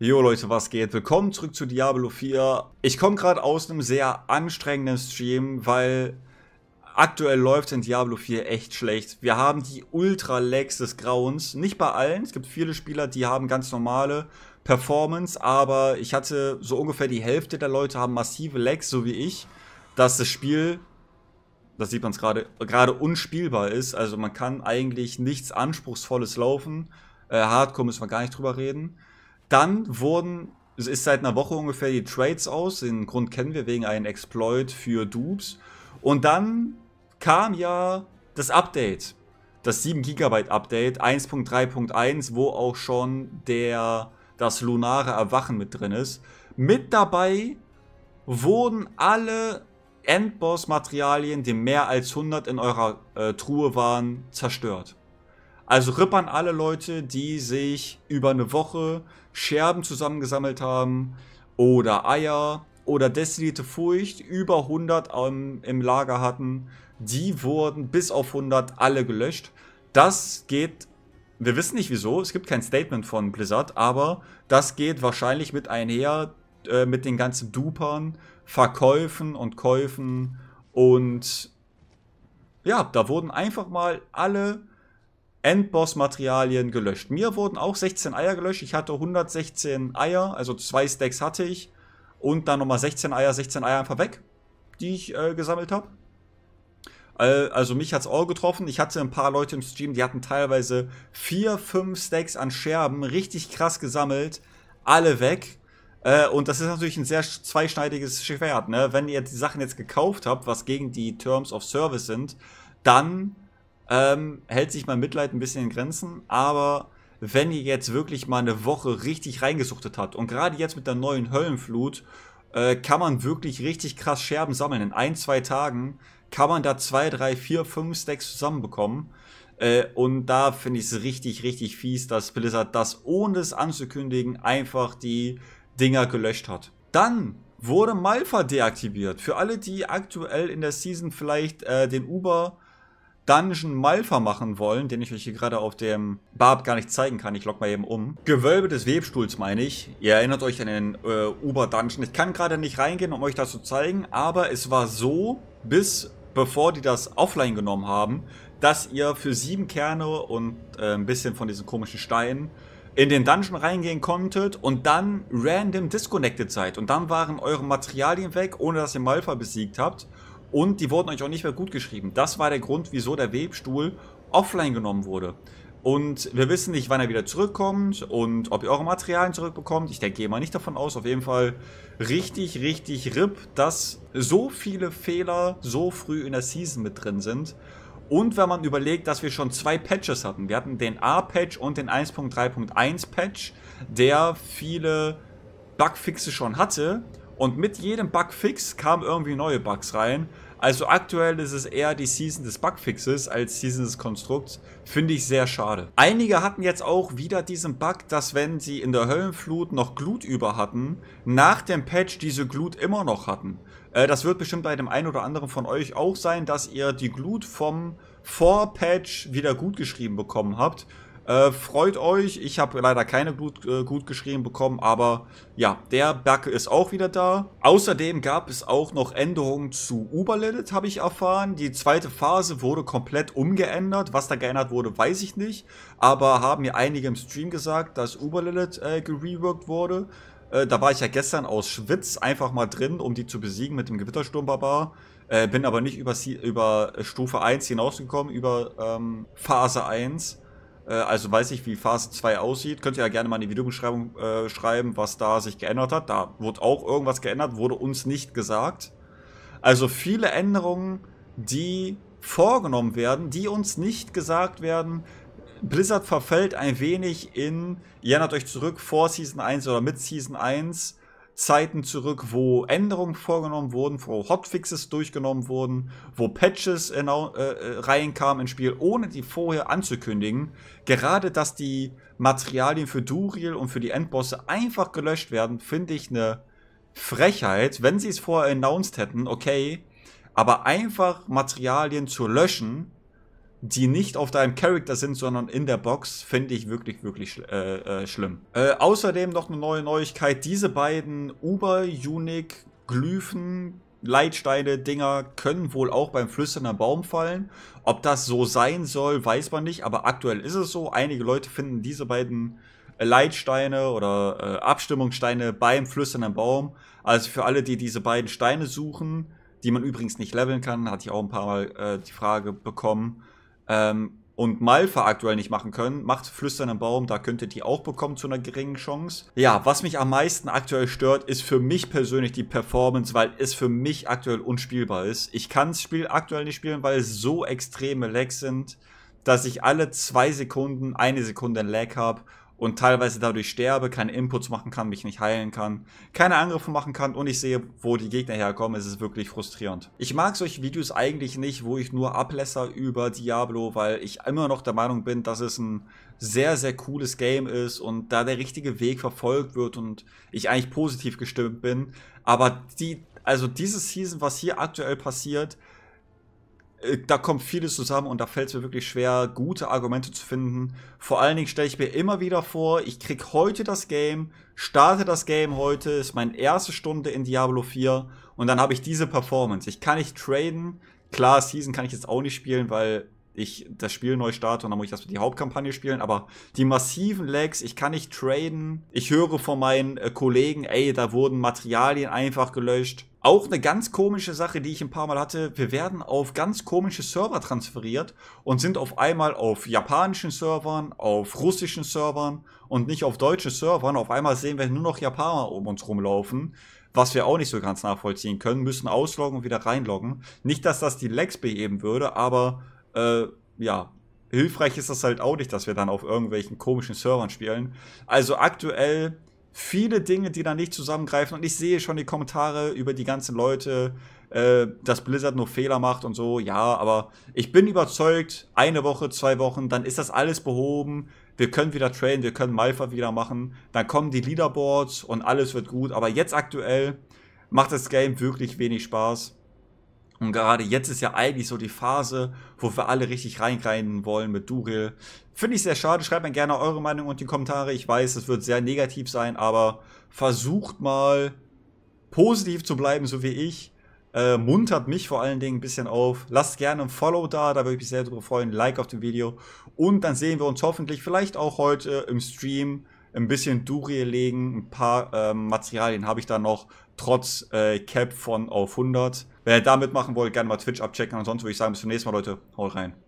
Jo Leute, was geht? Willkommen zurück zu Diablo 4. Ich komme gerade aus einem sehr anstrengenden Stream, weil aktuell läuft in Diablo 4 echt schlecht. Wir haben die Ultra-Lags des Grauens. Nicht bei allen, es gibt viele Spieler, die haben ganz normale Performance, aber ich hatte so ungefähr die Hälfte der Leute haben massive Lags, so wie ich, dass das Spiel, das sieht man es gerade, gerade unspielbar ist. Also man kann eigentlich nichts Anspruchsvolles laufen. Äh, Hardcore müssen wir gar nicht drüber reden. Dann wurden, es ist seit einer Woche ungefähr die Trades aus, den Grund kennen wir wegen einem Exploit für Dupes. Und dann kam ja das Update, das 7 GB Update 1.3.1, wo auch schon der, das lunare Erwachen mit drin ist. Mit dabei wurden alle Endboss-Materialien, die mehr als 100 in eurer äh, Truhe waren, zerstört. Also rippern alle Leute, die sich über eine Woche Scherben zusammengesammelt haben oder Eier oder destillierte Furcht über 100 ähm, im Lager hatten, die wurden bis auf 100 alle gelöscht. Das geht, wir wissen nicht wieso, es gibt kein Statement von Blizzard, aber das geht wahrscheinlich mit einher, äh, mit den ganzen Dupern, Verkäufen und Käufen und ja, da wurden einfach mal alle Endboss-Materialien gelöscht. Mir wurden auch 16 Eier gelöscht. Ich hatte 116 Eier, also zwei Stacks hatte ich. Und dann nochmal 16 Eier, 16 Eier einfach weg, die ich äh, gesammelt habe. Äh, also mich hat es auch getroffen. Ich hatte ein paar Leute im Stream, die hatten teilweise 4, 5 Stacks an Scherben, richtig krass gesammelt, alle weg. Äh, und das ist natürlich ein sehr zweischneidiges Schwert, ne? Wenn ihr die Sachen jetzt gekauft habt, was gegen die Terms of Service sind, dann ähm, hält sich mein Mitleid ein bisschen in Grenzen, aber wenn ihr jetzt wirklich mal eine Woche richtig reingesuchtet habt und gerade jetzt mit der neuen Höllenflut äh, kann man wirklich richtig krass Scherben sammeln. In ein, zwei Tagen kann man da zwei, drei, vier, fünf Stacks zusammenbekommen. Äh, und da finde ich es richtig, richtig fies, dass Blizzard das ohne es anzukündigen einfach die Dinger gelöscht hat. Dann wurde Malfa deaktiviert. Für alle, die aktuell in der Season vielleicht äh, den Uber Dungeon Malfa machen wollen, den ich euch hier gerade auf dem Barb gar nicht zeigen kann. Ich lock mal eben um. Gewölbe des Webstuhls meine ich. Ihr erinnert euch an den äh, Uber-Dungeon. Ich kann gerade nicht reingehen, um euch das zu zeigen, aber es war so, bis bevor die das offline genommen haben, dass ihr für sieben Kerne und äh, ein bisschen von diesen komischen Steinen in den Dungeon reingehen konntet und dann random disconnected seid. Und dann waren eure Materialien weg, ohne dass ihr Malfa besiegt habt. Und die wurden euch auch nicht mehr gut geschrieben. Das war der Grund, wieso der Webstuhl offline genommen wurde. Und wir wissen nicht, wann er wieder zurückkommt und ob ihr eure Materialien zurückbekommt. Ich denke gehe mal nicht davon aus. Auf jeden Fall richtig, richtig RIP, dass so viele Fehler so früh in der Season mit drin sind. Und wenn man überlegt, dass wir schon zwei Patches hatten. Wir hatten den A-Patch und den 1.3.1-Patch, der viele Bugfixe schon hatte. Und mit jedem Bugfix kamen irgendwie neue Bugs rein. Also aktuell ist es eher die Season des Bugfixes als Season des Konstrukts. Finde ich sehr schade. Einige hatten jetzt auch wieder diesen Bug, dass wenn sie in der Höllenflut noch Glut über hatten, nach dem Patch diese Glut immer noch hatten. Äh, das wird bestimmt bei dem einen oder anderen von euch auch sein, dass ihr die Glut vom Vor-Patch wieder gutgeschrieben bekommen habt äh, freut euch. Ich habe leider keine Blut äh, gut geschrieben bekommen, aber ja, der Berg ist auch wieder da. Außerdem gab es auch noch Änderungen zu Uberledit, habe ich erfahren. Die zweite Phase wurde komplett umgeändert. Was da geändert wurde, weiß ich nicht. Aber haben mir einige im Stream gesagt, dass Uberledit äh, gereworked wurde. Äh, da war ich ja gestern aus Schwitz einfach mal drin, um die zu besiegen mit dem Gewittersturmbarbar. Äh, bin aber nicht über, über äh, Stufe 1 hinausgekommen, über ähm, Phase 1. Äh, also weiß ich, wie Phase 2 aussieht. Könnt ihr ja gerne mal in die Videobeschreibung äh, schreiben, was da sich geändert hat. Da wurde auch irgendwas geändert, wurde uns nicht gesagt. Also viele Änderungen, die vorgenommen werden, die uns nicht gesagt werden. Blizzard verfällt ein wenig in, ihr erinnert euch zurück, vor Season 1 oder mit Season 1, Zeiten zurück, wo Änderungen vorgenommen wurden, wo Hotfixes durchgenommen wurden, wo Patches äh, äh, reinkamen ins Spiel, ohne die vorher anzukündigen. Gerade, dass die Materialien für Duriel und für die Endbosse einfach gelöscht werden, finde ich eine Frechheit. Wenn sie es vorher announced hätten, okay, aber einfach Materialien zu löschen, die nicht auf deinem Charakter sind, sondern in der Box, finde ich wirklich, wirklich schl äh, äh, schlimm. Äh, außerdem noch eine neue Neuigkeit. Diese beiden Uber-Unique Glyphen, Leitsteine, Dinger können wohl auch beim flüsternden Baum fallen. Ob das so sein soll, weiß man nicht, aber aktuell ist es so. Einige Leute finden diese beiden äh, Leitsteine oder äh, Abstimmungssteine beim flüsternden Baum. Also für alle, die diese beiden Steine suchen, die man übrigens nicht leveln kann, hatte ich auch ein paar Mal äh, die Frage bekommen ähm, und Malfa aktuell nicht machen können, macht Flüstern im Baum, da könntet ihr auch bekommen zu einer geringen Chance. Ja, was mich am meisten aktuell stört, ist für mich persönlich die Performance, weil es für mich aktuell unspielbar ist. Ich kann das Spiel aktuell nicht spielen, weil es so extreme Lags sind, dass ich alle zwei Sekunden eine Sekunde Lag habe und teilweise dadurch sterbe, keine Inputs machen kann, mich nicht heilen kann, keine Angriffe machen kann und ich sehe, wo die Gegner herkommen, ist es wirklich frustrierend. Ich mag solche Videos eigentlich nicht, wo ich nur Ablässer über Diablo, weil ich immer noch der Meinung bin, dass es ein sehr, sehr cooles Game ist und da der richtige Weg verfolgt wird und ich eigentlich positiv gestimmt bin. Aber die, also diese Season, was hier aktuell passiert, äh, da kommt vieles zusammen und da fällt es mir wirklich schwer, gute Argumente zu finden. Vor allen Dingen stelle ich mir immer wieder vor, ich krieg heute das Game, starte das Game heute, ist meine erste Stunde in Diablo 4 und dann habe ich diese Performance. Ich kann nicht traden. Klar, Season kann ich jetzt auch nicht spielen, weil ich das Spiel neu starte und dann muss ich das die Hauptkampagne spielen, aber die massiven Lags, ich kann nicht traden. Ich höre von meinen äh, Kollegen, ey, da wurden Materialien einfach gelöscht auch eine ganz komische Sache, die ich ein paar Mal hatte. Wir werden auf ganz komische Server transferiert und sind auf einmal auf japanischen Servern, auf russischen Servern und nicht auf deutschen Servern. Auf einmal sehen wir nur noch Japaner um uns rumlaufen, was wir auch nicht so ganz nachvollziehen können, müssen ausloggen und wieder reinloggen. Nicht, dass das die Lags beheben würde, aber äh, ja, hilfreich ist das halt auch nicht, dass wir dann auf irgendwelchen komischen Servern spielen. Also aktuell viele Dinge, die da nicht zusammengreifen. Und ich sehe schon die Kommentare über die ganzen Leute, äh, dass Blizzard nur Fehler macht und so. Ja, aber ich bin überzeugt, eine Woche, zwei Wochen, dann ist das alles behoben. Wir können wieder trainen, wir können Malfa wieder machen. Dann kommen die Leaderboards und alles wird gut. Aber jetzt aktuell macht das Game wirklich wenig Spaß. Und gerade jetzt ist ja eigentlich so die Phase, wo wir alle richtig reingreifen wollen mit Duriel. Finde ich sehr schade. Schreibt mir gerne eure Meinung und die Kommentare. Ich weiß, es wird sehr negativ sein, aber versucht mal positiv zu bleiben, so wie ich. Äh, muntert mich vor allen Dingen ein bisschen auf. Lasst gerne ein Follow da, da würde ich mich sehr darüber freuen. Like auf dem Video. Und dann sehen wir uns hoffentlich vielleicht auch heute äh, im Stream ein bisschen Durie legen. Ein paar äh, Materialien habe ich da noch, trotz äh, Cap von auf 100. Wer damit machen wollt, gerne mal Twitch abchecken. Ansonsten würde ich sagen, bis zum nächsten Mal, Leute. Haut rein.